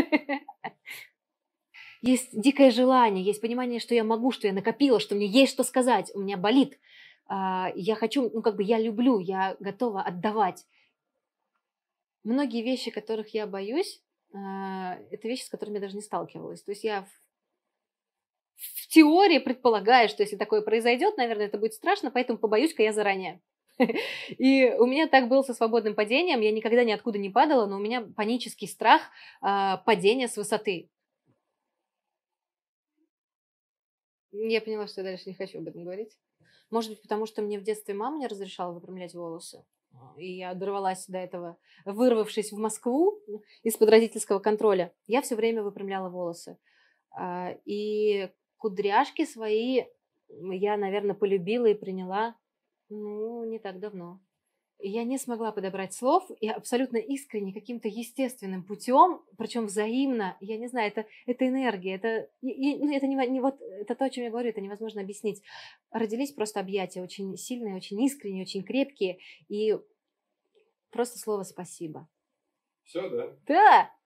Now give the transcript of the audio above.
Есть дикое желание, есть понимание, что я могу, что я накопила, что мне есть что сказать, у меня болит. А, я хочу, ну как бы я люблю, я готова отдавать. Многие вещи, которых я боюсь, а, это вещи, с которыми я даже не сталкивалась. То есть я в теории предполагаю, что если такое произойдет, наверное, это будет страшно, поэтому побоюсь-ка я заранее. И у меня так было со свободным падением. Я никогда ниоткуда не падала, но у меня панический страх а, падения с высоты. Я поняла, что я дальше не хочу об этом говорить. Может быть, потому что мне в детстве мама не разрешала выпрямлять волосы. И я дорвалась до этого, вырвавшись в Москву из-под родительского контроля. Я все время выпрямляла волосы. А, и кудряшки свои я, наверное, полюбила и приняла ну, не так давно. Я не смогла подобрать слов, и абсолютно искренне, каким-то естественным путем, причем взаимно, я не знаю, это, это энергия, это, и, и, ну, это, не, не, вот, это то, о чем я говорю, это невозможно объяснить. Родились просто объятия очень сильные, очень искренние, очень крепкие, и просто слово «спасибо». Все, да? Да!